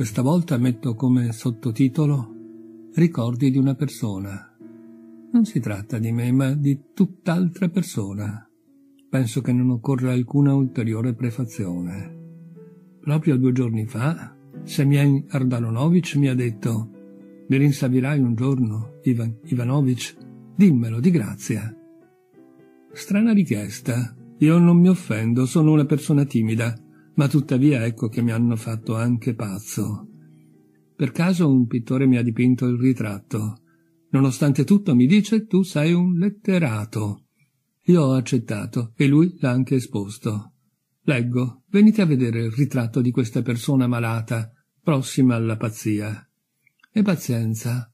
Questa volta metto come sottotitolo Ricordi di una persona. Non si tratta di me, ma di tutt'altra persona. Penso che non occorra alcuna ulteriore prefazione. Proprio due giorni fa, Semien Ardanonovic mi ha detto «Mi rinsavirai un giorno, Ivan Ivanovic? Dimmelo di grazia». Strana richiesta. Io non mi offendo, sono una persona timida ma tuttavia ecco che mi hanno fatto anche pazzo. Per caso un pittore mi ha dipinto il ritratto. Nonostante tutto mi dice tu sei un letterato. Io ho accettato e lui l'ha anche esposto. Leggo, venite a vedere il ritratto di questa persona malata, prossima alla pazzia. E pazienza.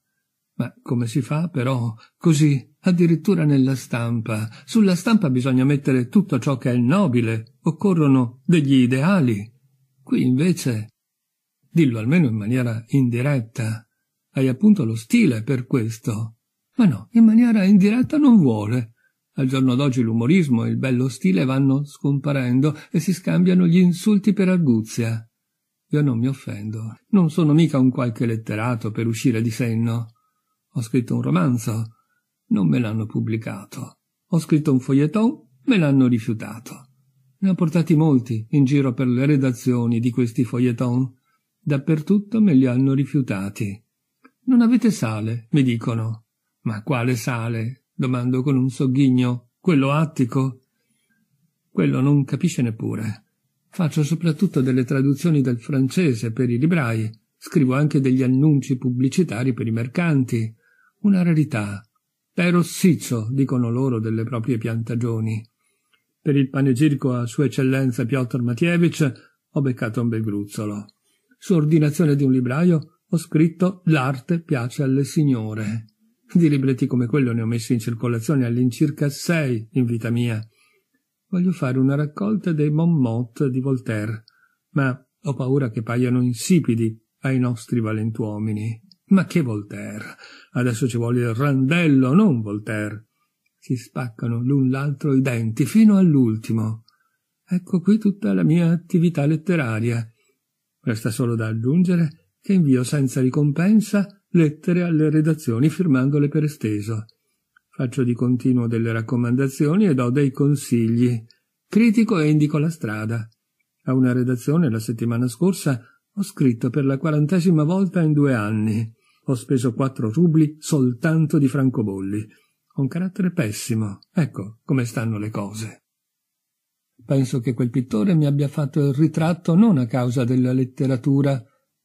Ma come si fa, però, così, addirittura nella stampa. Sulla stampa bisogna mettere tutto ciò che è nobile, occorrono degli ideali. Qui invece, dillo almeno in maniera indiretta, hai appunto lo stile per questo. Ma no, in maniera indiretta non vuole. Al giorno d'oggi l'umorismo e il bello stile vanno scomparendo e si scambiano gli insulti per arguzia. Io non mi offendo. Non sono mica un qualche letterato per uscire di senno. Ho scritto un romanzo, non me l'hanno pubblicato. Ho scritto un foglietton, me l'hanno rifiutato. Ne ho portati molti in giro per le redazioni di questi foglietton. Dappertutto me li hanno rifiutati. Non avete sale, mi dicono. Ma quale sale? domando con un sogghigno. Quello attico? Quello non capisce neppure. Faccio soprattutto delle traduzioni dal francese per i librai, scrivo anche degli annunci pubblicitari per i mercanti. Una rarità, Tè rossiccio, dicono loro delle proprie piantagioni. Per il panegirico a Sua Eccellenza Piotr Matievich ho beccato un bel gruzzolo. Su ordinazione di un libraio ho scritto L'arte piace alle signore. Di libretti come quello ne ho messi in circolazione all'incirca sei in vita mia. Voglio fare una raccolta dei Monmouth di Voltaire, ma ho paura che paiano insipidi ai nostri valentuomini. Ma che Voltaire? Adesso ci vuole il randello, non Voltaire. Si spaccano l'un l'altro i denti fino all'ultimo. Ecco qui tutta la mia attività letteraria. Resta solo da aggiungere che invio senza ricompensa lettere alle redazioni firmandole per esteso. Faccio di continuo delle raccomandazioni e do dei consigli. Critico e indico la strada. A una redazione la settimana scorsa ho scritto per la quarantesima volta in due anni. Ho speso quattro rubli soltanto di francobolli. un carattere pessimo. Ecco come stanno le cose. Penso che quel pittore mi abbia fatto il ritratto non a causa della letteratura,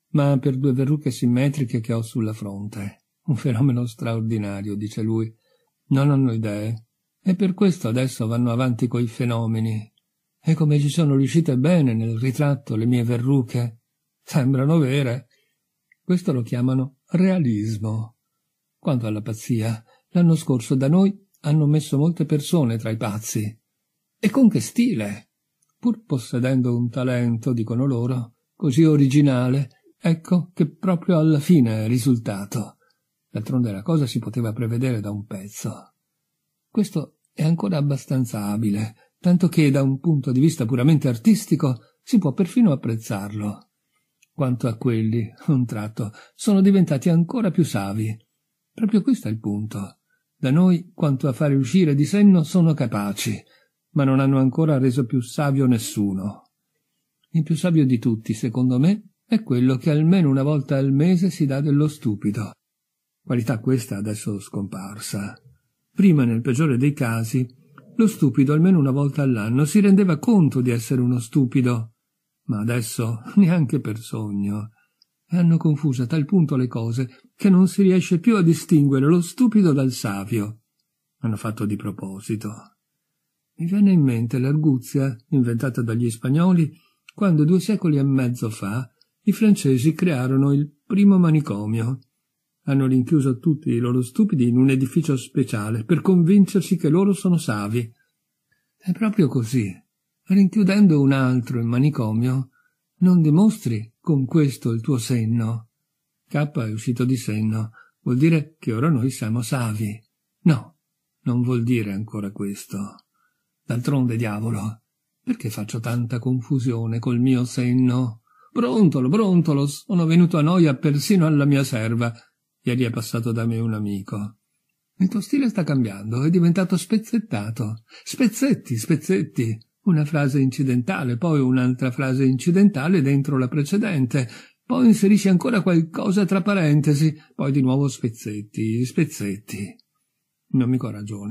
ma per due verruche simmetriche che ho sulla fronte. Un fenomeno straordinario, dice lui. Non hanno idee. E per questo adesso vanno avanti coi fenomeni. E come ci sono riuscite bene nel ritratto le mie verruche. Sembrano vere. Questo lo chiamano Realismo. Quanto alla pazzia, l'anno scorso da noi hanno messo molte persone tra i pazzi. E con che stile! Pur possedendo un talento, dicono loro, così originale, ecco che proprio alla fine è risultato. D'altronde la cosa si poteva prevedere da un pezzo. Questo è ancora abbastanza abile, tanto che da un punto di vista puramente artistico si può perfino apprezzarlo. Quanto a quelli, un tratto, sono diventati ancora più savi. Proprio questo è il punto. Da noi, quanto a fare uscire di senno, sono capaci, ma non hanno ancora reso più savio nessuno. Il più savio di tutti, secondo me, è quello che almeno una volta al mese si dà dello stupido. Qualità questa adesso scomparsa. Prima, nel peggiore dei casi, lo stupido almeno una volta all'anno si rendeva conto di essere uno stupido ma adesso neanche per sogno. E hanno confuso a tal punto le cose che non si riesce più a distinguere lo stupido dal savio. Hanno fatto di proposito. Mi venne in mente l'arguzia inventata dagli spagnoli quando due secoli e mezzo fa i francesi crearono il primo manicomio. Hanno rinchiuso tutti i loro stupidi in un edificio speciale per convincersi che loro sono savi. È proprio così rinchiudendo un altro in manicomio, non dimostri con questo il tuo senno. K è uscito di senno, vuol dire che ora noi siamo savi. No, non vuol dire ancora questo. D'altronde, diavolo, perché faccio tanta confusione col mio senno? Brontolo, brontolo, sono venuto a noia persino alla mia serva. Ieri è passato da me un amico. Il tuo stile sta cambiando, è diventato spezzettato. Spezzetti, spezzetti una frase incidentale, poi un'altra frase incidentale dentro la precedente, poi inserisci ancora qualcosa tra parentesi, poi di nuovo spezzetti, spezzetti. Non mi ho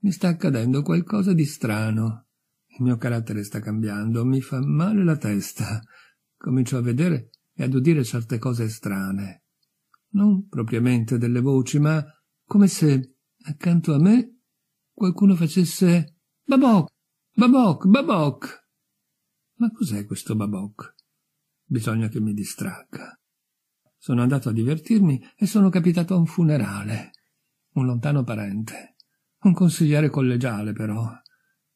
Mi sta accadendo qualcosa di strano. Il mio carattere sta cambiando, mi fa male la testa. Comincio a vedere e ad udire certe cose strane. Non propriamente delle voci, ma come se accanto a me qualcuno facesse babò Baboc, Baboc. Ma cos'è questo Baboc? Bisogna che mi distracca. Sono andato a divertirmi e sono capitato a un funerale. Un lontano parente. Un consigliere collegiale, però.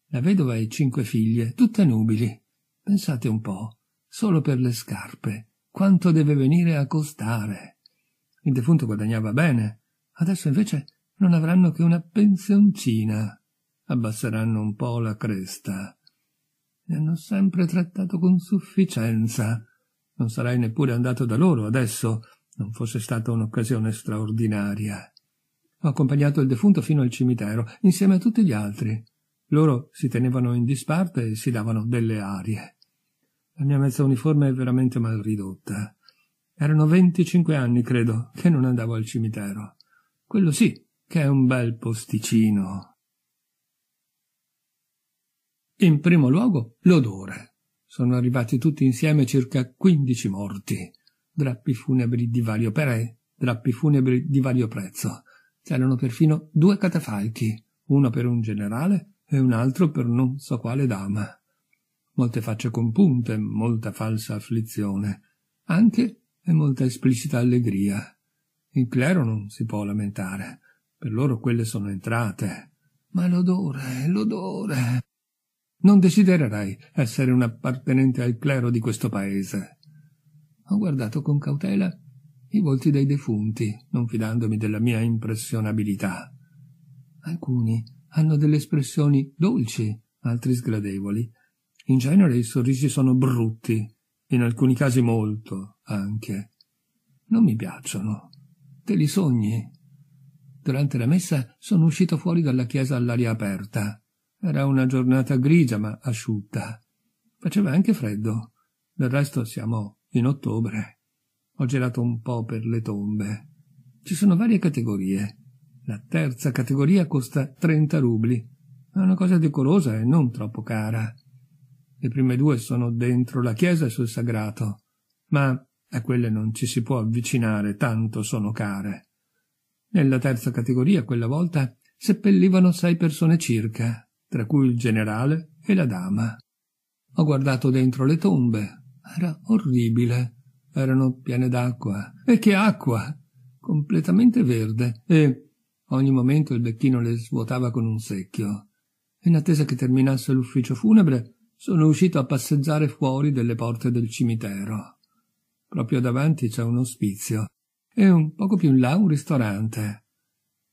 La vedova e cinque figlie, tutte nubili. Pensate un po', solo per le scarpe. Quanto deve venire a costare? Il defunto guadagnava bene. Adesso invece non avranno che una pensioncina abbasseranno un po' la cresta. Mi hanno sempre trattato con sufficienza. Non sarei neppure andato da loro adesso, non fosse stata un'occasione straordinaria. Ho accompagnato il defunto fino al cimitero, insieme a tutti gli altri. Loro si tenevano in disparte e si davano delle arie. La mia mezza uniforme è veramente mal ridotta. Erano venticinque anni, credo, che non andavo al cimitero. Quello sì, che è un bel posticino. In primo luogo l'odore. Sono arrivati tutti insieme circa 15 morti. Drappi funebri di vario perè, drappi funebri di vario prezzo. C'erano perfino due catafalchi, uno per un generale e un altro per non so quale dama. Molte facce compunte, molta falsa afflizione, anche e molta esplicita allegria. Il clero non si può lamentare, per loro quelle sono entrate. Ma l'odore, l'odore. Non desidererai essere un appartenente al clero di questo paese. Ho guardato con cautela i volti dei defunti, non fidandomi della mia impressionabilità. Alcuni hanno delle espressioni dolci, altri sgradevoli. In genere i sorrisi sono brutti, in alcuni casi molto, anche. Non mi piacciono. Te li sogni. Durante la messa sono uscito fuori dalla chiesa all'aria aperta. Era una giornata grigia ma asciutta. Faceva anche freddo. Del resto siamo in ottobre. Ho gelato un po' per le tombe. Ci sono varie categorie. La terza categoria costa 30 rubli. È una cosa decorosa e non troppo cara. Le prime due sono dentro la chiesa e sul sagrato, ma a quelle non ci si può avvicinare, tanto sono care. Nella terza categoria, quella volta, seppellivano sei persone circa tra cui il generale e la dama. Ho guardato dentro le tombe. Era orribile. Erano piene d'acqua. E che acqua! Completamente verde. E ogni momento il becchino le svuotava con un secchio. In attesa che terminasse l'ufficio funebre, sono uscito a passeggiare fuori delle porte del cimitero. Proprio davanti c'è un ospizio e un poco più in là un ristorante.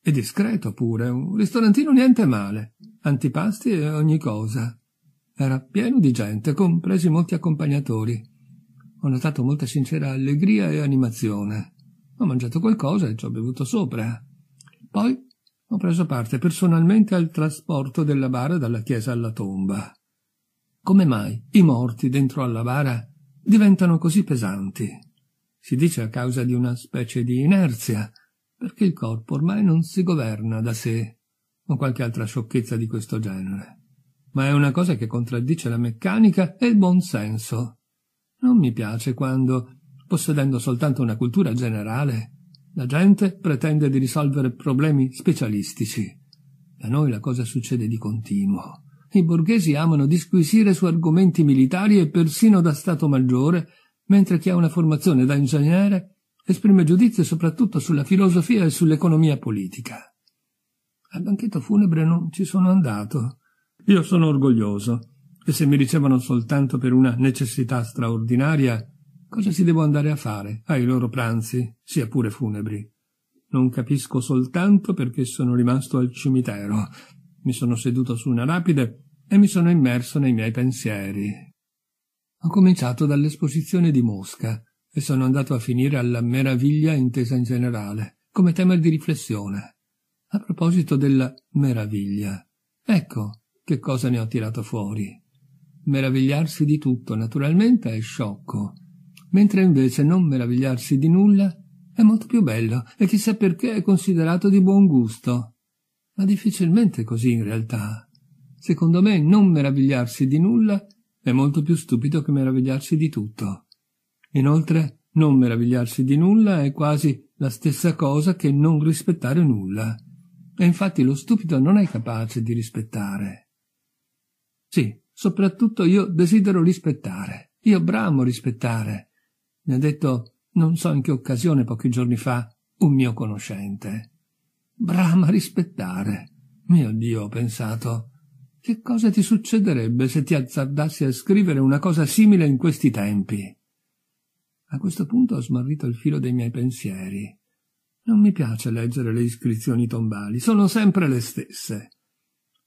E discreto pure, un ristorantino niente male, antipasti e ogni cosa. Era pieno di gente, compresi molti accompagnatori. Ho notato molta sincera allegria e animazione. Ho mangiato qualcosa e ci ho bevuto sopra. Poi ho preso parte personalmente al trasporto della bara dalla chiesa alla tomba. Come mai i morti dentro alla bara diventano così pesanti? Si dice a causa di una specie di inerzia, perché il corpo ormai non si governa da sé o qualche altra sciocchezza di questo genere. Ma è una cosa che contraddice la meccanica e il buon senso. Non mi piace quando, possedendo soltanto una cultura generale, la gente pretende di risolvere problemi specialistici. Da noi la cosa succede di continuo. I borghesi amano disquisire su argomenti militari e persino da Stato Maggiore, mentre chi ha una formazione da ingegnere esprime giudizio soprattutto sulla filosofia e sull'economia politica. Al banchetto funebre non ci sono andato. Io sono orgoglioso e se mi ricevono soltanto per una necessità straordinaria, cosa si devo andare a fare ai loro pranzi, sia pure funebri? Non capisco soltanto perché sono rimasto al cimitero. Mi sono seduto su una lapide e mi sono immerso nei miei pensieri. Ho cominciato dall'esposizione di Mosca, e sono andato a finire alla meraviglia intesa in generale, come tema di riflessione. A proposito della meraviglia, ecco che cosa ne ho tirato fuori. Meravigliarsi di tutto, naturalmente, è sciocco, mentre invece non meravigliarsi di nulla è molto più bello e chissà perché è considerato di buon gusto. Ma difficilmente così in realtà. Secondo me non meravigliarsi di nulla è molto più stupido che meravigliarsi di tutto. Inoltre, non meravigliarsi di nulla è quasi la stessa cosa che non rispettare nulla. E infatti lo stupido non è capace di rispettare. Sì, soprattutto io desidero rispettare. Io bramo rispettare. Mi ha detto, non so in che occasione pochi giorni fa, un mio conoscente. Brama rispettare. Mio Dio, ho pensato. Che cosa ti succederebbe se ti azzardassi a scrivere una cosa simile in questi tempi? A questo punto ho smarrito il filo dei miei pensieri. Non mi piace leggere le iscrizioni tombali, sono sempre le stesse.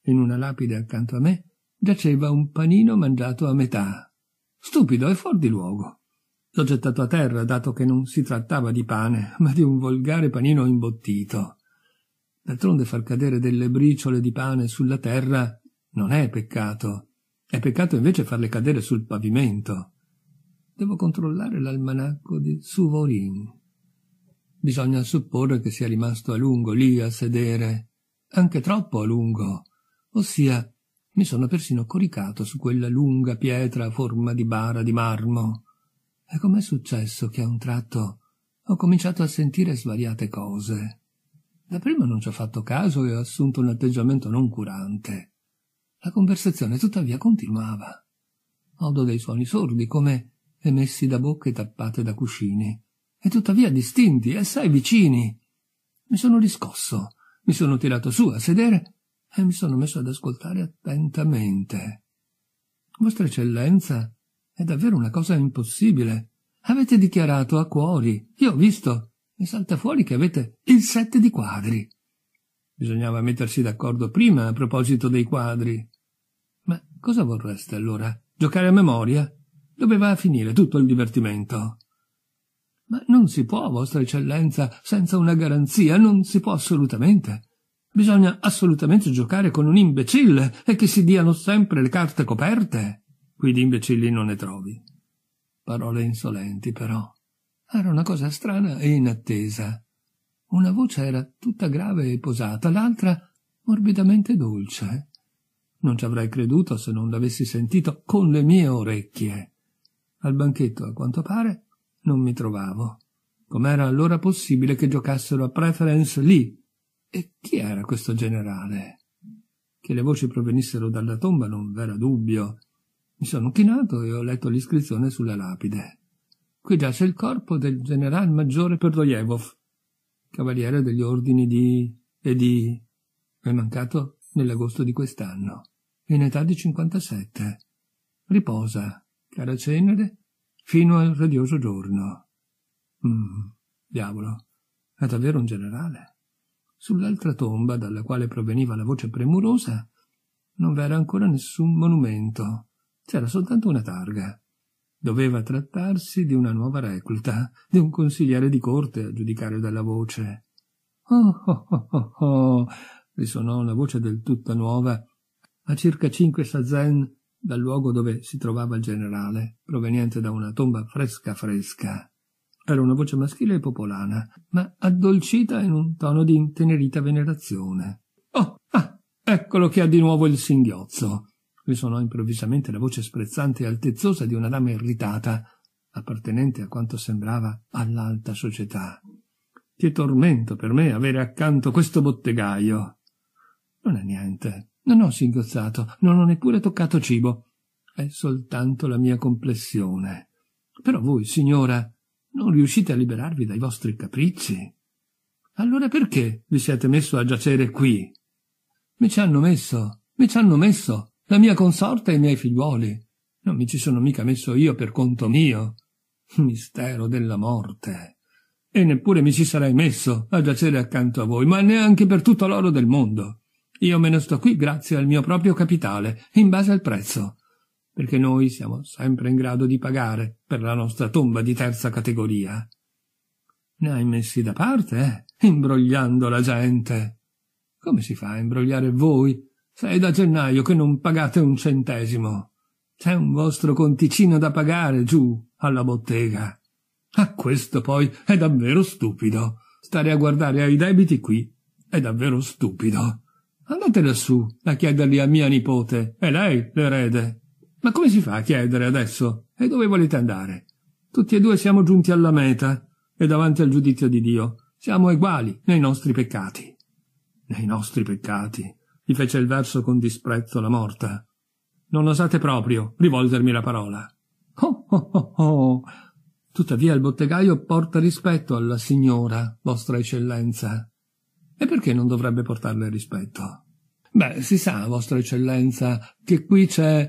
In una lapide accanto a me giaceva un panino mangiato a metà. Stupido e fuor di luogo. L'ho gettato a terra, dato che non si trattava di pane, ma di un volgare panino imbottito. D'altronde far cadere delle briciole di pane sulla terra non è peccato. È peccato invece farle cadere sul pavimento. Devo controllare l'almanacco di Suvorin. Bisogna supporre che sia rimasto a lungo lì a sedere, anche troppo a lungo, ossia mi sono persino coricato su quella lunga pietra a forma di bara di marmo. E com'è successo che a un tratto ho cominciato a sentire svariate cose. Da prima non ci ho fatto caso e ho assunto un atteggiamento non curante. La conversazione tuttavia continuava. Odo dei suoni sordi come emessi da bocche tappate da cuscini, e tuttavia distinti assai vicini. Mi sono riscosso, mi sono tirato su a sedere e mi sono messo ad ascoltare attentamente. Vostra Eccellenza, è davvero una cosa impossibile. Avete dichiarato a cuori, io ho visto, e salta fuori che avete il sette di quadri. Bisognava mettersi d'accordo prima a proposito dei quadri. Ma cosa vorreste allora? Giocare a memoria? doveva finire tutto il divertimento. Ma non si può, Vostra Eccellenza, senza una garanzia, non si può assolutamente. Bisogna assolutamente giocare con un imbecille e che si diano sempre le carte coperte. Qui di imbecilli non ne trovi. Parole insolenti, però. Era una cosa strana e inattesa. Una voce era tutta grave e posata, l'altra morbidamente dolce. Non ci avrei creduto se non l'avessi sentito con le mie orecchie. Al banchetto, a quanto pare, non mi trovavo. Com'era allora possibile che giocassero a preference lì? E chi era questo generale? Che le voci provenissero dalla tomba non v'era dubbio. Mi sono chinato e ho letto l'iscrizione sulla lapide. Qui giace il corpo del general maggiore Perdoievov, cavaliere degli ordini di... e di... è mancato nell'agosto di quest'anno, in età di 57. Riposa, cara cenere, fino al radioso giorno. Mm, diavolo, è davvero un generale. Sull'altra tomba dalla quale proveniva la voce premurosa non v'era ancora nessun monumento, c'era soltanto una targa. Doveva trattarsi di una nuova recluta, di un consigliere di corte, a giudicare dalla voce. Oh, oh, oh, oh, oh, risonò una voce del tutto nuova, a circa cinque sazen dal luogo dove si trovava il generale, proveniente da una tomba fresca fresca. Era una voce maschile e popolana, ma addolcita in un tono di intenerita venerazione. Oh, ah, eccolo che ha di nuovo il singhiozzo. Risuonò improvvisamente la voce sprezzante e altezzosa di una dama irritata, appartenente a quanto sembrava all'alta società. Che tormento per me avere accanto questo bottegaio. Non è niente, non ho singhiozzato, non ho neppure toccato cibo. È soltanto la mia complessione. Però voi, signora, non riuscite a liberarvi dai vostri capricci. Allora perché vi siete messo a giacere qui? Mi ci hanno messo, mi ci hanno messo, la mia consorte e i miei figliuoli. Non mi ci sono mica messo io per conto mio. Mistero della morte. E neppure mi ci sarei messo a giacere accanto a voi, ma neanche per tutto l'oro del mondo. Io me ne sto qui grazie al mio proprio capitale, in base al prezzo, perché noi siamo sempre in grado di pagare per la nostra tomba di terza categoria. Ne hai messi da parte, eh? imbrogliando la gente. Come si fa a imbrogliare voi? Sei da gennaio che non pagate un centesimo. C'è un vostro conticino da pagare giù alla bottega. A questo poi è davvero stupido. Stare a guardare ai debiti qui è davvero stupido. Andate lassù a chiedergli a mia nipote. È lei l'erede. Ma come si fa a chiedere adesso? E dove volete andare? Tutti e due siamo giunti alla meta e davanti al giudizio di Dio. Siamo uguali nei nostri peccati. Nei nostri peccati, gli fece il verso con disprezzo la morta. Non osate proprio rivolgermi la parola. Oh, oh, oh, oh. Tuttavia il bottegaio porta rispetto alla signora, vostra eccellenza. E perché non dovrebbe portarle rispetto? Beh, si sa, Vostra Eccellenza, che qui c'è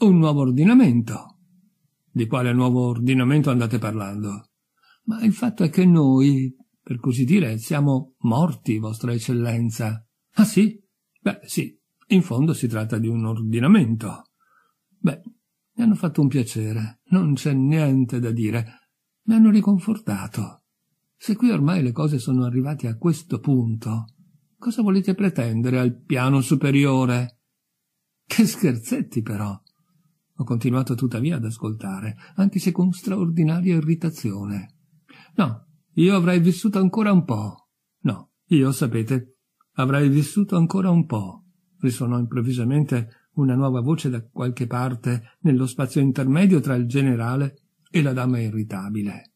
un nuovo ordinamento. Di quale nuovo ordinamento andate parlando? Ma il fatto è che noi, per così dire, siamo morti, Vostra Eccellenza. Ah sì? Beh, sì, in fondo si tratta di un ordinamento. Beh, mi hanno fatto un piacere, non c'è niente da dire. Mi hanno riconfortato. Se qui ormai le cose sono arrivate a questo punto, Cosa volete pretendere al piano superiore? Che scherzetti, però! Ho continuato tuttavia ad ascoltare, anche se con straordinaria irritazione. No, io avrei vissuto ancora un po'. No, io, sapete, avrei vissuto ancora un po'. Risuonò improvvisamente una nuova voce da qualche parte nello spazio intermedio tra il generale e la dama irritabile.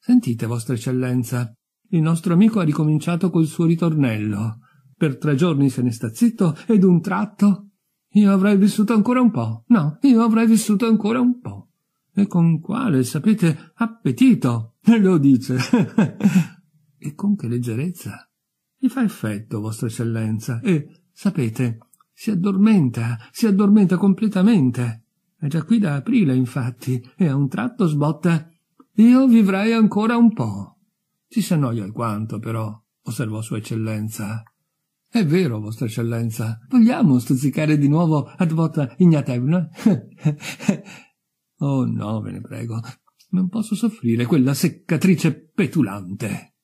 Sentite, Vostra Eccellenza, il nostro amico ha ricominciato col suo ritornello. Per tre giorni se ne sta zitto e d'un tratto. Io avrei vissuto ancora un po'. No, io avrei vissuto ancora un po'. E con quale, sapete, appetito! Lo dice. e con che leggerezza. Gli fa effetto, Vostra Eccellenza, e, sapete, si addormenta, si addormenta completamente. È già qui da aprile, infatti, e a un tratto sbotta. Io vivrei ancora un po'. Si annoia alquanto, però, osservò Sua Eccellenza. È vero, Vostra Eccellenza. Vogliamo stuzzicare di nuovo Advota Ignatevna? oh no, ve ne prego. Non posso soffrire quella seccatrice petulante.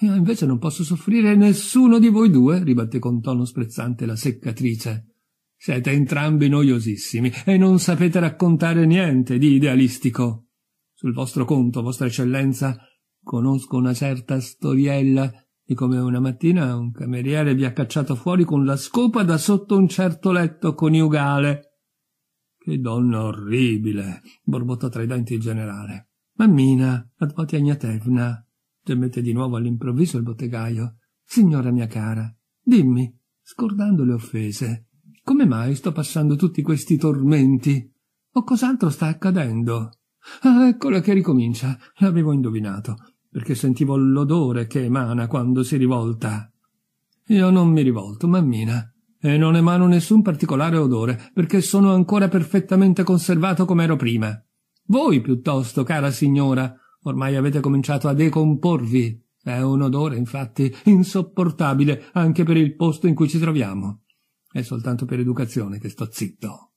Io invece non posso soffrire nessuno di voi due, ribatté con tono sprezzante la seccatrice. Siete entrambi noiosissimi e non sapete raccontare niente di idealistico. Sul vostro conto, Vostra Eccellenza, Conosco una certa storiella di come una mattina un cameriere vi ha cacciato fuori con la scopa da sotto un certo letto coniugale. Che donna orribile! borbottò tra i denti il generale. Mammina, Agnatevna, gemette di nuovo all'improvviso il bottegaio. Signora mia cara, dimmi, scordando le offese, come mai sto passando tutti questi tormenti? O cos'altro sta accadendo? Ah, eccola che ricomincia. L'avevo indovinato, perché sentivo l'odore che emana quando si rivolta. Io non mi rivolto, mammina, e non emano nessun particolare odore, perché sono ancora perfettamente conservato come ero prima. Voi piuttosto, cara signora, ormai avete cominciato a decomporvi. È un odore, infatti, insopportabile anche per il posto in cui ci troviamo. È soltanto per educazione che sto zitto.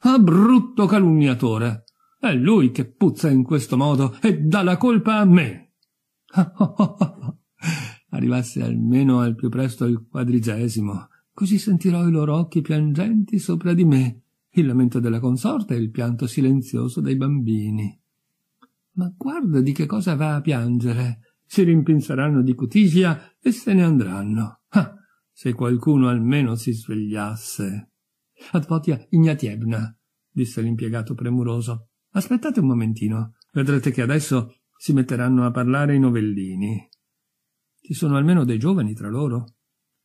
Ah, brutto calunniatore! È lui che puzza in questo modo e dà la colpa a me. Arrivasse almeno al più presto il quadrigesimo, così sentirò i loro occhi piangenti sopra di me, il lamento della consorte e il pianto silenzioso dei bambini. Ma guarda di che cosa va a piangere. Si rimpinzeranno di cutiglia e se ne andranno. Ah, se qualcuno almeno si svegliasse. Advotia Ignatievna, disse l'impiegato premuroso, Aspettate un momentino, vedrete che adesso si metteranno a parlare i novellini. Ci sono almeno dei giovani tra loro.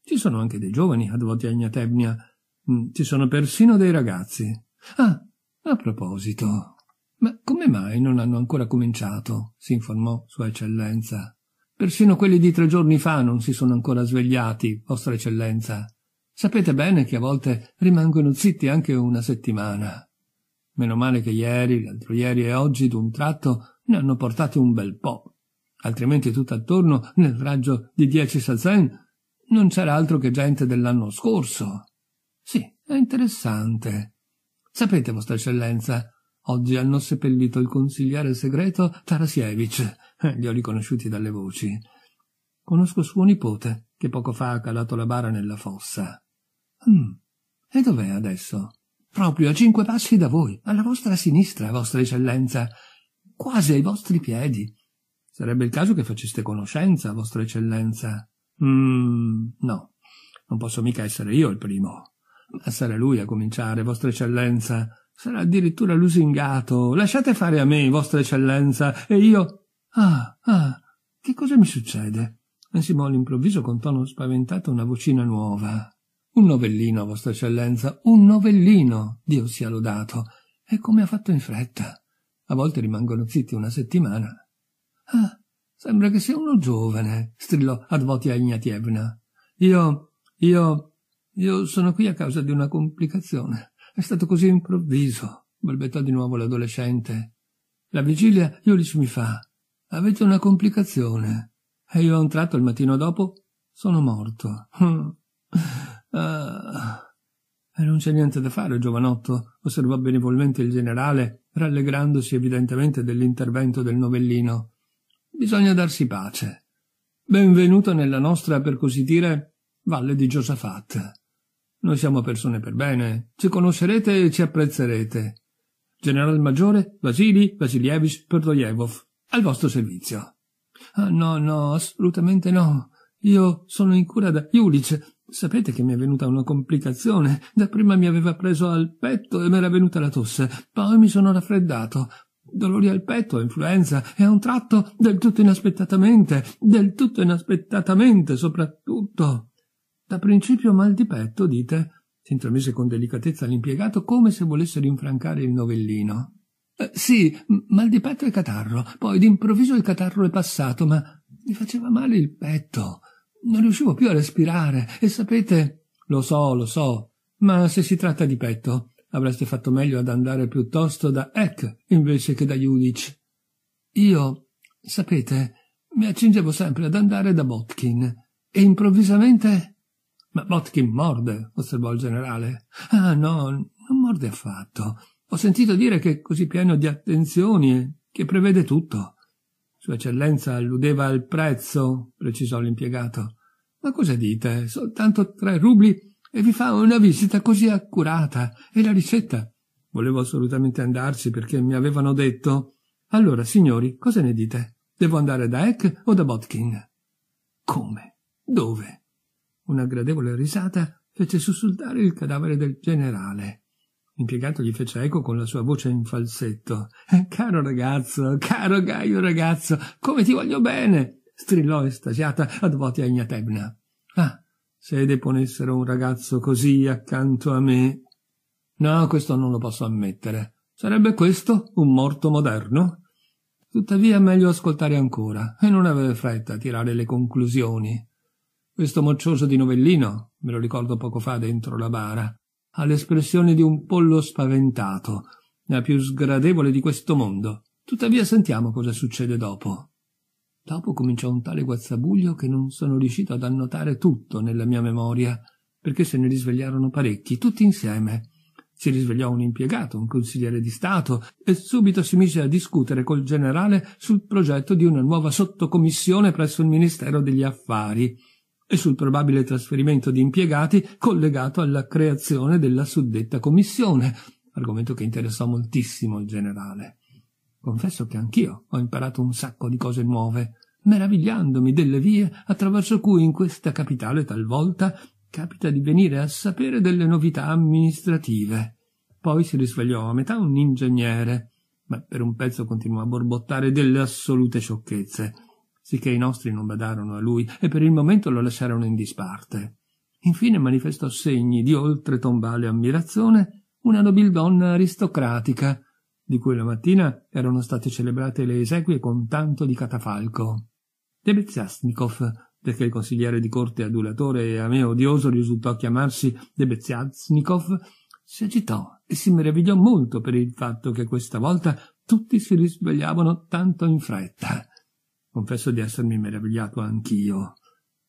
Ci sono anche dei giovani advolti a Gnatebnia. Mm, ci sono persino dei ragazzi. Ah, a proposito, ma come mai non hanno ancora cominciato? si informò Sua Eccellenza. Persino quelli di tre giorni fa non si sono ancora svegliati, Vostra Eccellenza. Sapete bene che a volte rimangono zitti anche una settimana. Meno male che ieri, l'altro ieri e oggi d'un tratto ne hanno portati un bel po', altrimenti tutt'attorno, nel raggio di dieci sazen, non c'era altro che gente dell'anno scorso. Sì, è interessante. Sapete, Vostra Eccellenza, oggi hanno seppellito il consigliere segreto Tarasievich. Eh, li ho riconosciuti dalle voci. Conosco suo nipote, che poco fa ha calato la bara nella fossa. Mm. E dov'è adesso? proprio a cinque passi da voi, alla vostra sinistra, Vostra Eccellenza, quasi ai vostri piedi. Sarebbe il caso che faceste conoscenza, Vostra Eccellenza. Mm, no, non posso mica essere io il primo. Ma sarà lui a cominciare, Vostra Eccellenza. Sarà addirittura lusingato. Lasciate fare a me, Vostra Eccellenza, e io. Ah, ah, che cosa mi succede? ansimò all'improvviso con tono spaventato una vocina nuova. Un novellino, Vostra Eccellenza, un novellino, Dio sia lodato. E come ha fatto in fretta. A volte rimangono zitti una settimana. Ah, sembra che sia uno giovane, strillò Advotia Ignatievna. Io, io, io sono qui a causa di una complicazione. È stato così improvviso, balbettò di nuovo l'adolescente. La vigilia Iulis mi fa. Avete una complicazione. E io a un tratto il mattino dopo sono morto. Ah. non c'è niente da fare, giovanotto, osservò benevolmente il generale, rallegrandosi evidentemente dell'intervento del novellino. Bisogna darsi pace. Benvenuto nella nostra, per così dire, valle di Josafat. Noi siamo persone per bene, ci conoscerete e ci apprezzerete. General Maggiore Vasili Vasilievich Perdoyevov, al vostro servizio. Ah, no, no, assolutamente no. Io sono in cura da Iulice, Sapete che mi è venuta una complicazione? Dapprima mi aveva preso al petto e m'era venuta la tosse, poi mi sono raffreddato. Dolori al petto, influenza, e a un tratto del tutto inaspettatamente, del tutto inaspettatamente soprattutto. Da principio mal di petto, dite, intromise con delicatezza l'impiegato come se volesse rinfrancare il novellino. Eh, sì, mal di petto e catarro, poi d'improvviso il catarro è passato, ma mi faceva male il petto. Non riuscivo più a respirare e sapete. Lo so, lo so, ma se si tratta di petto, avreste fatto meglio ad andare piuttosto da Eck invece che da Judic. Io, sapete, mi accingevo sempre ad andare da Botkin e improvvisamente. Ma Botkin morde, osservò il generale. Ah, no, non morde affatto. Ho sentito dire che è così pieno di attenzioni e che prevede tutto. Sua eccellenza alludeva al prezzo, precisò l'impiegato. Ma cosa dite? Soltanto tre rubli e vi fa una visita così accurata. E la ricetta? Volevo assolutamente andarci perché mi avevano detto. Allora, signori, cosa ne dite? Devo andare da Eck o da Botkin? Come? Dove? Una gradevole risata fece sussultare il cadavere del generale. L'impiegato gli fece eco con la sua voce in falsetto. Eh, caro ragazzo, caro Gaio ragazzo, come ti voglio bene! strillò estasiata Advotia Agnatebna. Ah, se deponessero un ragazzo così accanto a me. No, questo non lo posso ammettere. Sarebbe questo un morto moderno? Tuttavia meglio ascoltare ancora e non avere fretta a tirare le conclusioni. Questo moccioso di Novellino, me lo ricordo poco fa dentro la bara, all'espressione di un pollo spaventato, la più sgradevole di questo mondo. Tuttavia sentiamo cosa succede dopo. Dopo cominciò un tale guazzabuglio che non sono riuscito ad annotare tutto nella mia memoria, perché se ne risvegliarono parecchi, tutti insieme. Si risvegliò un impiegato, un consigliere di Stato, e subito si mise a discutere col generale sul progetto di una nuova sottocommissione presso il Ministero degli Affari e sul probabile trasferimento di impiegati collegato alla creazione della suddetta commissione, argomento che interessò moltissimo il generale. Confesso che anch'io ho imparato un sacco di cose nuove, meravigliandomi delle vie attraverso cui in questa capitale talvolta capita di venire a sapere delle novità amministrative. Poi si risvegliò a metà un ingegnere, ma per un pezzo continuò a borbottare delle assolute sciocchezze sicché i nostri non badarono a lui e per il momento lo lasciarono in disparte. Infine manifestò segni di oltre tombale ammirazione una nobildonna aristocratica, di cui la mattina erano state celebrate le esequie con tanto di catafalco. Debeziasnikov, perché il consigliere di corte adulatore e a me odioso risultò chiamarsi Debeziasnikov, si agitò e si meravigliò molto per il fatto che questa volta tutti si risvegliavano tanto in fretta. Confesso di essermi meravigliato anch'io.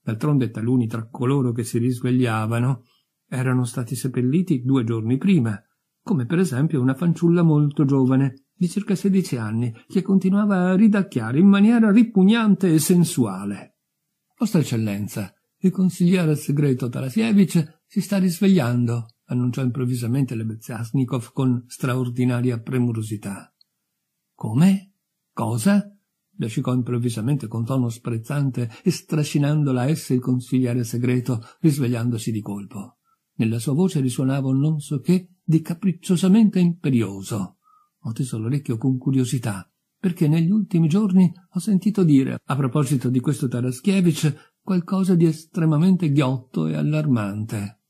D'altronde taluni tra coloro che si risvegliavano erano stati seppelliti due giorni prima, come per esempio una fanciulla molto giovane, di circa sedici anni, che continuava a ridacchiare in maniera ripugnante e sensuale. Vostra Eccellenza, il consigliere segreto Tarasievich si sta risvegliando, annunciò improvvisamente Lebeziasnikov con straordinaria premurosità. Come? Cosa? le improvvisamente con tono sprezzante e strascinando la essa il consigliere segreto, risvegliandosi di colpo. Nella sua voce risuonava un non so che di capricciosamente imperioso. Ho teso l'orecchio con curiosità, perché negli ultimi giorni ho sentito dire, a proposito di questo Taraschievich, qualcosa di estremamente ghiotto e allarmante.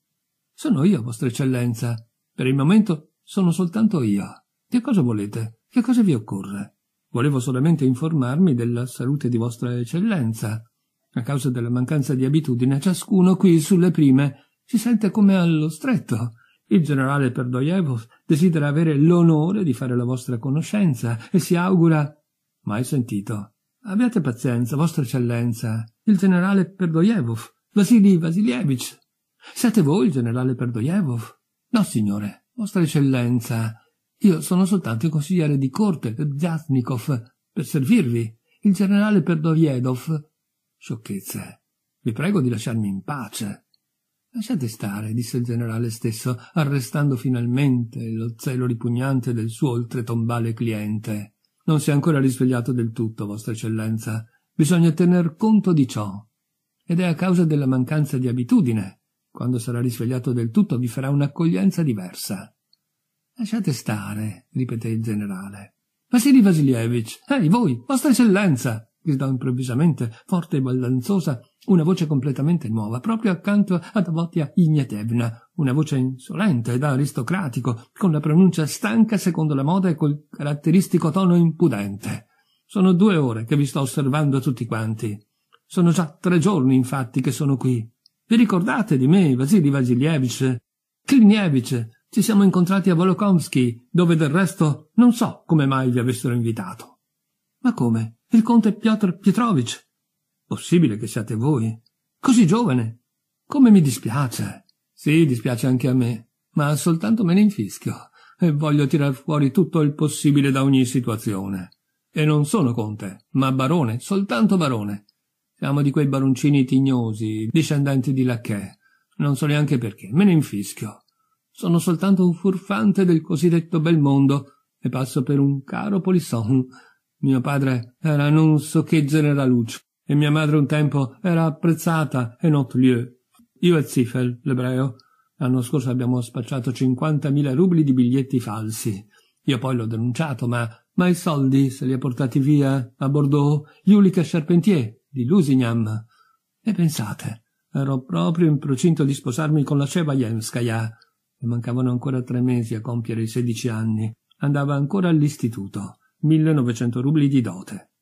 Sono io, Vostra Eccellenza. Per il momento sono soltanto io. Che cosa volete? Che cosa vi occorre? Volevo solamente informarmi della salute di vostra eccellenza. A causa della mancanza di abitudine, ciascuno qui sulle prime si sente come allo stretto. Il generale Perdojevo desidera avere l'onore di fare la vostra conoscenza e si augura. Mai sentito. Abbiate pazienza, Vostra Eccellenza. Il generale Perdoievov, Vasili Vasilievich. Siete voi il generale Perdoievov? No, signore, Vostra Eccellenza. Io sono soltanto il consigliere di corte, Zafnikov, per servirvi, il generale Perdoviedov. Sciocchezze. Vi prego di lasciarmi in pace. Lasciate stare, disse il generale stesso, arrestando finalmente lo zelo ripugnante del suo oltretombale cliente. Non si è ancora risvegliato del tutto, Vostra Eccellenza. Bisogna tener conto di ciò. Ed è a causa della mancanza di abitudine. Quando sarà risvegliato del tutto vi farà un'accoglienza diversa. Lasciate stare, ripeté il generale. Vassili Vasilievich, ehi voi, vostra eccellenza! gridò improvvisamente, forte e baldanzosa, una voce completamente nuova, proprio accanto ad Avotia Ignatevna, una voce insolente ed aristocratico, con la pronuncia stanca secondo la moda e col caratteristico tono impudente. Sono due ore che vi sto osservando tutti quanti. Sono già tre giorni, infatti, che sono qui. Vi ricordate di me, Vasili Vasilievich? Klinievich, ci siamo incontrati a Volokomsky, dove del resto non so come mai vi avessero invitato. Ma come? Il conte Piotr Pietrovich? Possibile che siate voi? Così giovane? Come mi dispiace. Sì, dispiace anche a me, ma soltanto me ne infischio e voglio tirar fuori tutto il possibile da ogni situazione. E non sono conte, ma barone, soltanto barone. Siamo di quei baroncini tignosi, discendenti di Lacchè. Non so neanche perché, me ne infischio. Sono soltanto un furfante del cosiddetto bel mondo e passo per un caro polisson. Mio padre era non so che generaluccio e mia madre un tempo era apprezzata e not lieu. Io e Ziffel, l'ebreo, l'anno scorso abbiamo spacciato 50.000 rubli di biglietti falsi. Io poi l'ho denunciato, ma, ma i soldi se li ha portati via a Bordeaux Iulica Charpentier di Lusignam. E pensate, ero proprio in procinto di sposarmi con la Ceva Jemskaya e mancavano ancora tre mesi a compiere i sedici anni, andava ancora all'istituto, 1900 rubli di dote.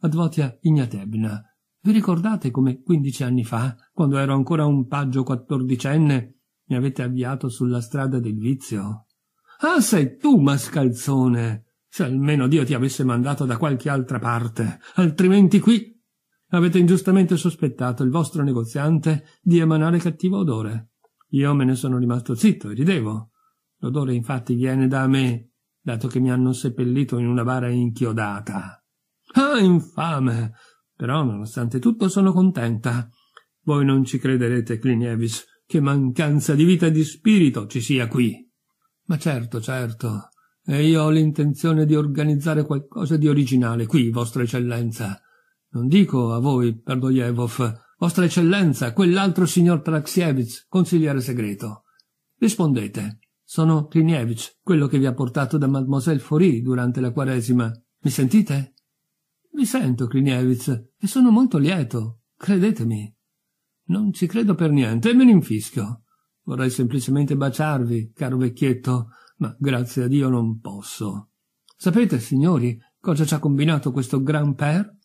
Advotia Ignatebna, vi ricordate come quindici anni fa, quando ero ancora un paggio quattordicenne, mi avete avviato sulla strada del vizio? Ah, sei tu, mascalzone! Se almeno Dio ti avesse mandato da qualche altra parte, altrimenti qui avete ingiustamente sospettato il vostro negoziante di emanare cattivo odore. Io me ne sono rimasto zitto e ridevo. L'odore infatti viene da me, dato che mi hanno seppellito in una bara inchiodata. Ah, infame! Però, nonostante tutto, sono contenta. Voi non ci crederete, Clinievis, che mancanza di vita e di spirito ci sia qui. Ma certo, certo. E io ho l'intenzione di organizzare qualcosa di originale qui, Vostra Eccellenza. Non dico a voi, Perdoievov, vostra Eccellenza, quell'altro signor Traxievich, consigliere segreto. Rispondete. Sono Klinievich, quello che vi ha portato da Mademoiselle Fori durante la Quaresima. Mi sentite? Vi sento, Klinievich, e sono molto lieto. Credetemi. Non ci credo per niente e me ne infischio. Vorrei semplicemente baciarvi, caro vecchietto, ma grazie a Dio non posso. Sapete, signori, cosa ci ha combinato questo grand père?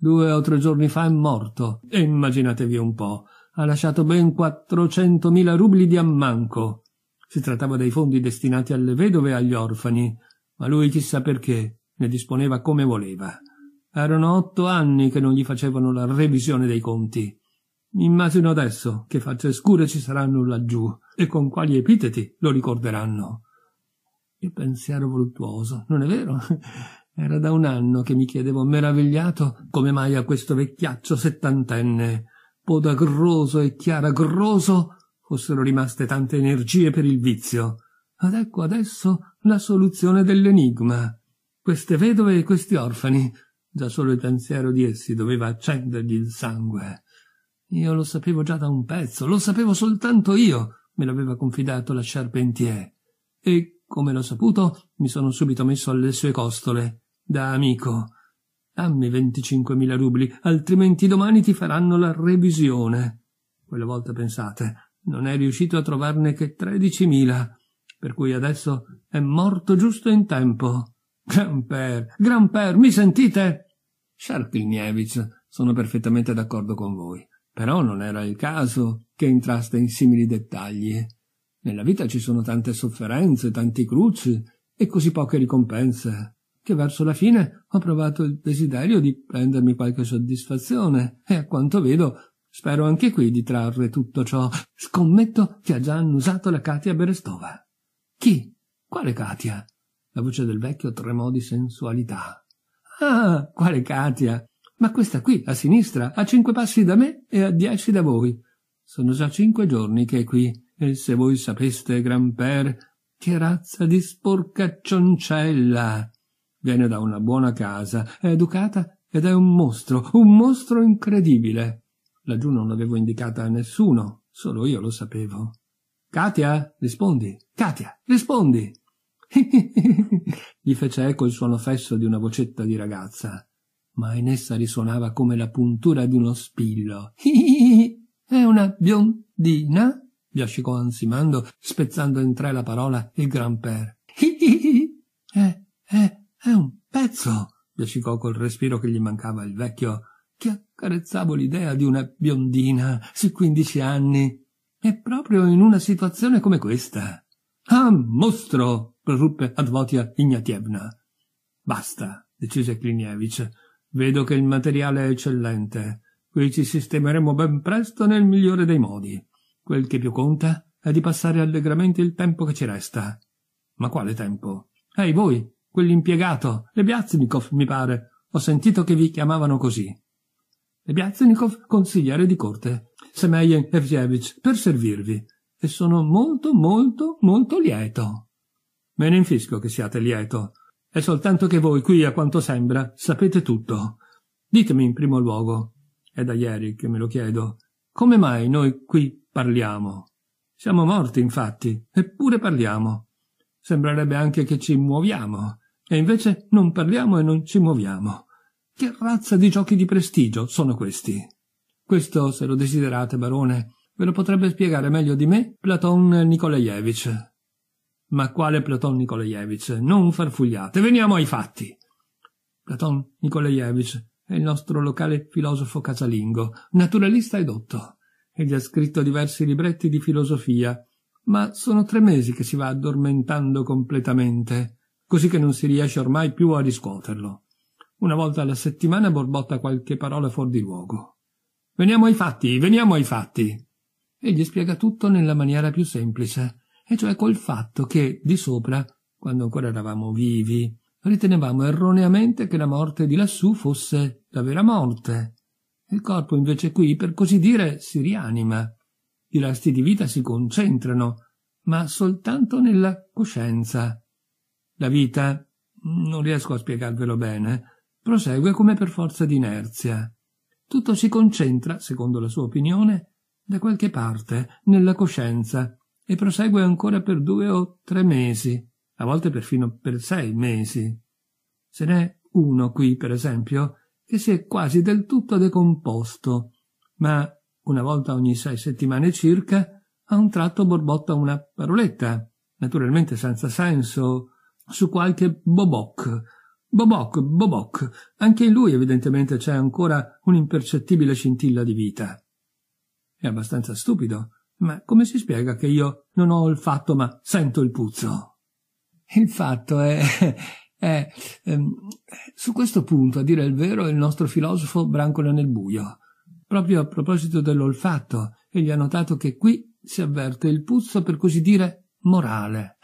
Due o tre giorni fa è morto. E immaginatevi un po'. Ha lasciato ben 400.000 rubli di ammanco. Si trattava dei fondi destinati alle vedove e agli orfani, ma lui chissà perché ne disponeva come voleva. Erano otto anni che non gli facevano la revisione dei conti. Immagino adesso che facce scure ci saranno laggiù e con quali epiteti lo ricorderanno. Il pensiero voluttuoso, non è vero? Era da un anno che mi chiedevo meravigliato come mai a questo vecchiaccio settantenne, podagroso e chiaragroso, fossero rimaste tante energie per il vizio. Ad ecco adesso la soluzione dell'enigma. Queste vedove e questi orfani, già solo il pensiero di essi doveva accendergli il sangue. Io lo sapevo già da un pezzo, lo sapevo soltanto io, me l'aveva confidato la Charpentier. E, come l'ho saputo, mi sono subito messo alle sue costole. Da amico, dammi 25.000 rubli, altrimenti domani ti faranno la revisione. Quella volta pensate, non è riuscito a trovarne che 13.000, per cui adesso è morto giusto in tempo. Granper, Granper, mi sentite? Sharpilnievich, sono perfettamente d'accordo con voi, però non era il caso che entraste in simili dettagli. Nella vita ci sono tante sofferenze, tanti cruci e così poche ricompense che verso la fine ho provato il desiderio di prendermi qualche soddisfazione e a quanto vedo spero anche qui di trarre tutto ciò. Scommetto che ha già annusato la Katia Berestova. Chi? Quale Katia? La voce del vecchio tremò di sensualità. Ah, quale Katia? Ma questa qui, a sinistra, a cinque passi da me e a dieci da voi. Sono già cinque giorni che è qui, e se voi sapeste, gran per, che razza di sporcaccioncella! Viene da una buona casa, è educata ed è un mostro, un mostro incredibile. Laggiù non l'avevo indicata a nessuno, solo io lo sapevo. Katia, rispondi, Katia, rispondi. Gli fece eco il suono fesso di una vocetta di ragazza, ma in essa risuonava come la puntura di uno spillo. è una biondina? biascicò ansimando, spezzando in tre la parola il gran per. Eh, eh, è un pezzo! biascicò col respiro che gli mancava il vecchio, che accarezzavo l'idea di una biondina sui quindici anni. E proprio in una situazione come questa. Ah, mostro! proruppe Advotia Ignatievna. Basta, decise Klinievich. Vedo che il materiale è eccellente. Qui ci sistemeremo ben presto nel migliore dei modi. Quel che più conta è di passare allegramente il tempo che ci resta. Ma quale tempo? Ehi, voi, quell'impiegato, Lebiaznikov, mi pare. Ho sentito che vi chiamavano così. Lebiaznikov, consigliere di corte, Semeyen Evgeevich, per servirvi. E sono molto, molto, molto lieto. Me ne infisco che siate lieto. È soltanto che voi qui, a quanto sembra, sapete tutto. Ditemi in primo luogo, è da ieri che me lo chiedo, come mai noi qui parliamo? Siamo morti, infatti, eppure parliamo. Sembrerebbe anche che ci muoviamo. E invece non parliamo e non ci muoviamo. Che razza di giochi di prestigio sono questi? Questo, se lo desiderate, barone, ve lo potrebbe spiegare meglio di me Platon Nikolaevich. Ma quale Platon Nikolaevich? Non farfugliate, veniamo ai fatti. Platon Nikolaevich è il nostro locale filosofo casalingo, naturalista e dotto. Egli ha scritto diversi libretti di filosofia, ma sono tre mesi che si va addormentando completamente, così che non si riesce ormai più a riscuoterlo. Una volta alla settimana borbotta qualche parola fuori di luogo. Veniamo ai fatti, veniamo ai fatti. Egli spiega tutto nella maniera più semplice, e cioè col fatto che, di sopra, quando ancora eravamo vivi, ritenevamo erroneamente che la morte di lassù fosse la vera morte. Il corpo invece qui, per così dire, si rianima i resti di vita si concentrano, ma soltanto nella coscienza. La vita, non riesco a spiegarvelo bene, prosegue come per forza d'inerzia. Tutto si concentra, secondo la sua opinione, da qualche parte, nella coscienza, e prosegue ancora per due o tre mesi, a volte perfino per sei mesi. Se n'è uno qui, per esempio, che si è quasi del tutto decomposto, ma una volta ogni sei settimane circa, a un tratto borbotta una paroletta, naturalmente senza senso, su qualche boboc. Boboc, boboc. Anche in lui evidentemente c'è ancora un'impercettibile scintilla di vita. È abbastanza stupido, ma come si spiega che io non ho il fatto ma sento il puzzo? Il fatto è, è, è, ehm, su questo punto, a dire il vero, il nostro filosofo brancola nel buio. Proprio a proposito dell'olfatto, egli ha notato che qui si avverte il puzzo, per così dire, morale.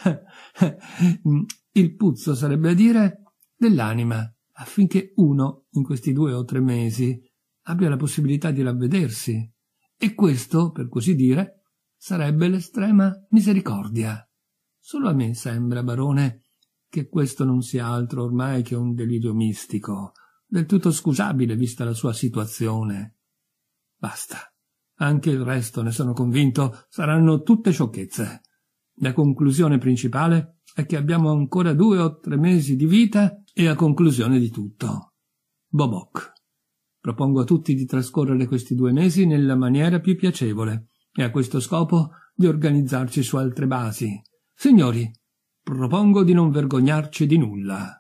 il puzzo sarebbe a dire dell'anima, affinché uno, in questi due o tre mesi, abbia la possibilità di ravvedersi. E questo, per così dire, sarebbe l'estrema misericordia. Solo a me sembra, barone, che questo non sia altro ormai che un delirio mistico, del tutto scusabile vista la sua situazione, Basta. Anche il resto, ne sono convinto, saranno tutte sciocchezze. La conclusione principale è che abbiamo ancora due o tre mesi di vita e a conclusione di tutto. Boboc. Propongo a tutti di trascorrere questi due mesi nella maniera più piacevole e a questo scopo di organizzarci su altre basi. Signori, propongo di non vergognarci di nulla.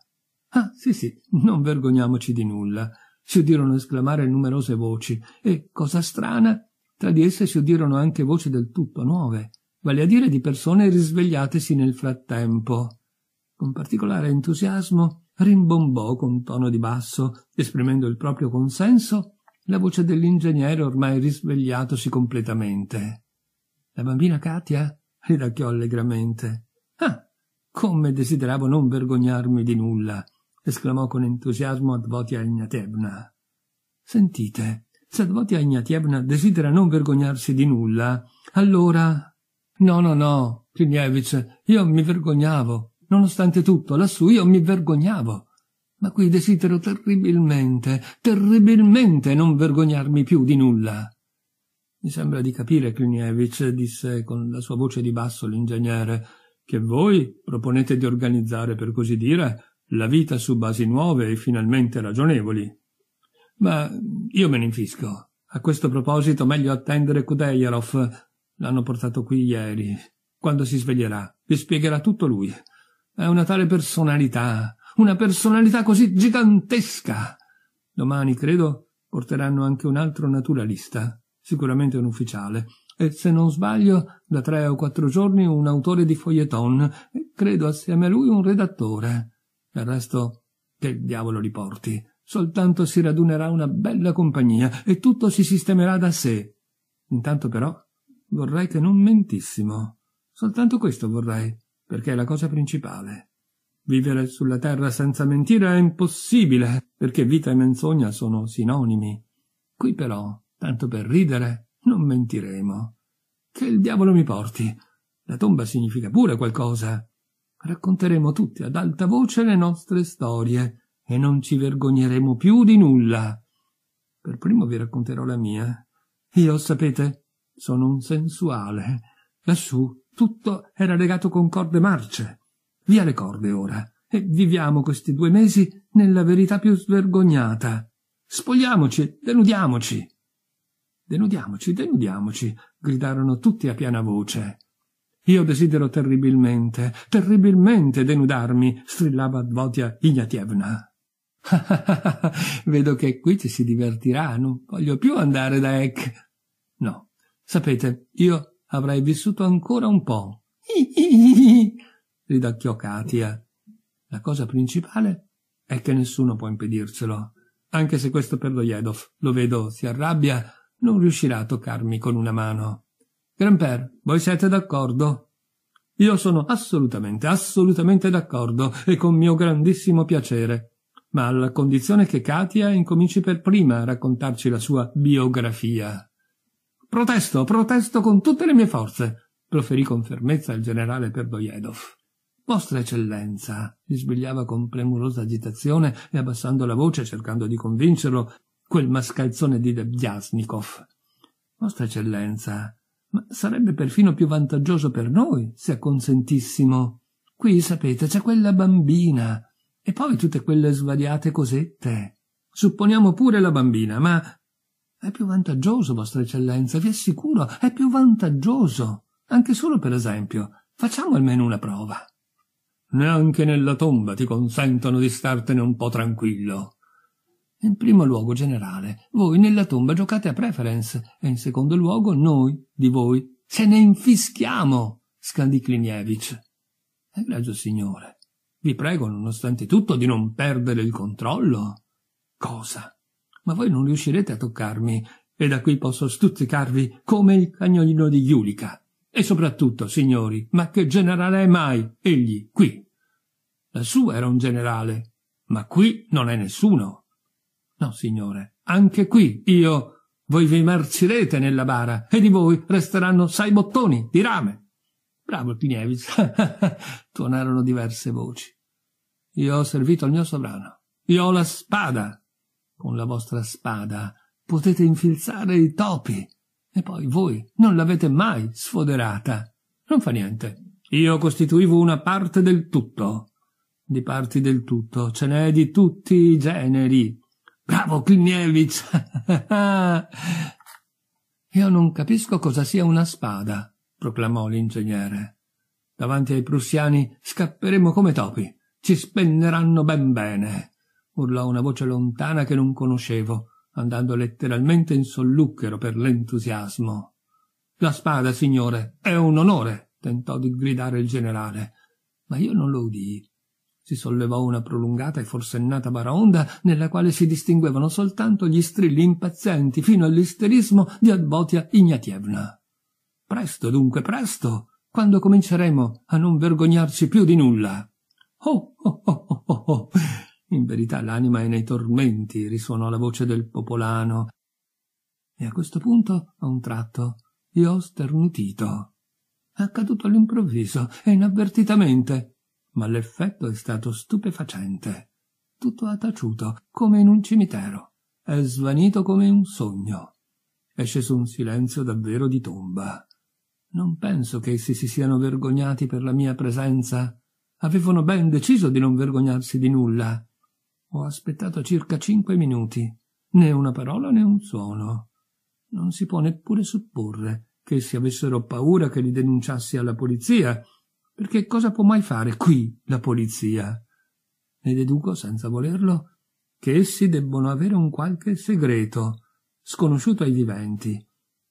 Ah, sì, sì, non vergogniamoci di nulla si udirono esclamare numerose voci e, cosa strana, tra di esse si udirono anche voci del tutto nuove, vale a dire di persone risvegliatesi nel frattempo. Con particolare entusiasmo rimbombò con tono di basso, esprimendo il proprio consenso, la voce dell'ingegnere ormai risvegliatosi completamente. La bambina Katia ridacchiò allegramente. Ah, come desideravo non vergognarmi di nulla esclamò con entusiasmo Advotia Ignatievna. Sentite, se Advotia Ignatievna desidera non vergognarsi di nulla, allora... No, no, no, Klinievich, io mi vergognavo. Nonostante tutto, lassù io mi vergognavo. Ma qui desidero terribilmente, terribilmente non vergognarmi più di nulla. Mi sembra di capire, Klinievich, disse con la sua voce di basso l'ingegnere, che voi proponete di organizzare, per così dire, la vita su basi nuove e finalmente ragionevoli. Ma io me ne infisco. A questo proposito meglio attendere Kudejarov. L'hanno portato qui ieri. Quando si sveglierà, vi spiegherà tutto lui. È una tale personalità, una personalità così gigantesca. Domani, credo, porteranno anche un altro naturalista, sicuramente un ufficiale, e se non sbaglio, da tre o quattro giorni un autore di foglieton, e credo assieme a lui un redattore. Il resto che il diavolo li porti. Soltanto si radunerà una bella compagnia e tutto si sistemerà da sé. Intanto però vorrei che non mentissimo. Soltanto questo vorrei, perché è la cosa principale. Vivere sulla terra senza mentire è impossibile, perché vita e menzogna sono sinonimi. Qui però, tanto per ridere, non mentiremo. Che il diavolo mi porti. La tomba significa pure qualcosa racconteremo tutti ad alta voce le nostre storie e non ci vergogneremo più di nulla. Per primo vi racconterò la mia. Io, sapete, sono un sensuale. Lassù tutto era legato con corde marce. Via le corde ora, e viviamo questi due mesi nella verità più svergognata. Spogliamoci, denudiamoci. Denudiamoci, denudiamoci, gridarono tutti a piana voce. Io desidero terribilmente, terribilmente denudarmi, strillava Dvotia Ignatievna. Vedo che qui ci si divertirà, non voglio più andare da Eck. No, sapete, io avrei vissuto ancora un po'. ridacchiò Katia. La cosa principale è che nessuno può impedircelo. Anche se questo Perdoiedov, lo vedo, si arrabbia, non riuscirà a toccarmi con una mano. Granper, voi siete d'accordo? Io sono assolutamente, assolutamente d'accordo e con mio grandissimo piacere. Ma alla condizione che Katia incominci per prima a raccontarci la sua biografia. Protesto, protesto con tutte le mie forze, proferì con fermezza il generale Perdoiedov. Vostra eccellenza, bisbigliava con premurosa agitazione e abbassando la voce cercando di convincerlo quel mascalzone di Debjasnikov. Vostra eccellenza, ma sarebbe perfino più vantaggioso per noi se acconsentissimo. Qui, sapete, c'è quella bambina e poi tutte quelle svariate cosette. Supponiamo pure la bambina, ma è più vantaggioso, Vostra Eccellenza, vi assicuro, è più vantaggioso. Anche solo per esempio, facciamo almeno una prova. Neanche nella tomba ti consentono di startene un po' tranquillo. In primo luogo, generale, voi nella tomba giocate a preference e in secondo luogo noi, di voi, ce ne infischiamo, scandì Klinievich. Egregio signore, vi prego nonostante tutto di non perdere il controllo. Cosa? Ma voi non riuscirete a toccarmi e da qui posso stuzzicarvi come il cagnolino di Iulica. E soprattutto, signori, ma che generale è mai egli qui? La sua era un generale, ma qui non è nessuno. No, signore, anche qui io voi vi marcirete nella bara e di voi resteranno sei bottoni di rame. Bravo il Tuonarono diverse voci. Io ho servito al mio sovrano. Io ho la spada. Con la vostra spada potete infilzare i topi. E poi voi non l'avete mai sfoderata. Non fa niente. Io costituivo una parte del tutto. Di parti del tutto ce n'è di tutti i generi. Bravo Clignevitz! Io non capisco cosa sia una spada, proclamò l'ingegnere. Davanti ai prussiani scapperemo come topi. Ci spenneranno ben bene, urlò una voce lontana che non conoscevo, andando letteralmente in solluchero per l'entusiasmo. La spada, signore, è un onore, tentò di gridare il generale, ma io non lo udii si sollevò una prolungata e forsennata baraonda nella quale si distinguevano soltanto gli strilli impazienti fino all'isterismo di Adbotia Ignatievna. Presto dunque, presto, quando cominceremo a non vergognarci più di nulla. Oh, oh, oh, oh, oh, oh, oh. In verità l'anima è nei tormenti, risuonò la voce del popolano. E a questo punto, a un tratto, io ho sternutito. È accaduto all'improvviso e inavvertitamente ma l'effetto è stato stupefacente. Tutto ha taciuto, come in un cimitero. È svanito come un sogno. Esce su un silenzio davvero di tomba. Non penso che essi si siano vergognati per la mia presenza. Avevano ben deciso di non vergognarsi di nulla. Ho aspettato circa cinque minuti. Né una parola né un suono. Non si può neppure supporre che essi avessero paura che li denunciassi alla polizia perché cosa può mai fare qui la polizia? Ne deduco, senza volerlo, che essi debbono avere un qualche segreto, sconosciuto ai viventi,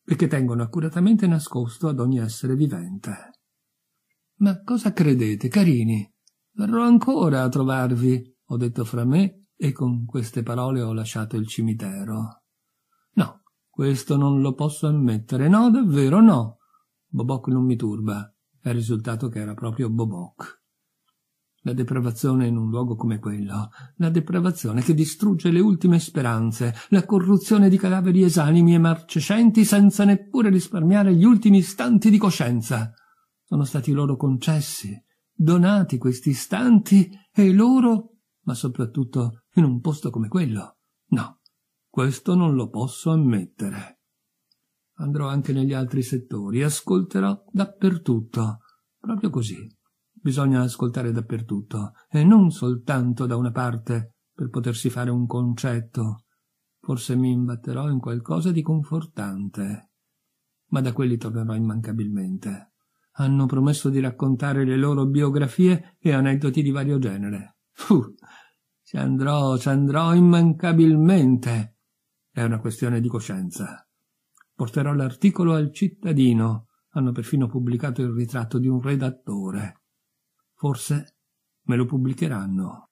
e che tengono accuratamente nascosto ad ogni essere vivente. Ma cosa credete, carini? Verrò ancora a trovarvi, ho detto fra me, e con queste parole ho lasciato il cimitero. No, questo non lo posso ammettere, no, davvero no. Boboc non mi turba è risultato che era proprio Boboc. La depravazione in un luogo come quello, la depravazione che distrugge le ultime speranze, la corruzione di cadaveri esanimi e marcescenti senza neppure risparmiare gli ultimi istanti di coscienza. Sono stati loro concessi, donati questi istanti e loro, ma soprattutto in un posto come quello. No, questo non lo posso ammettere andrò anche negli altri settori, ascolterò dappertutto. Proprio così. Bisogna ascoltare dappertutto, e non soltanto da una parte, per potersi fare un concetto. Forse mi imbatterò in qualcosa di confortante. Ma da quelli tornerò immancabilmente. Hanno promesso di raccontare le loro biografie e aneddoti di vario genere. Fuh, ci andrò, ci andrò immancabilmente. È una questione di coscienza. Porterò l'articolo al cittadino. Hanno perfino pubblicato il ritratto di un redattore. Forse me lo pubblicheranno.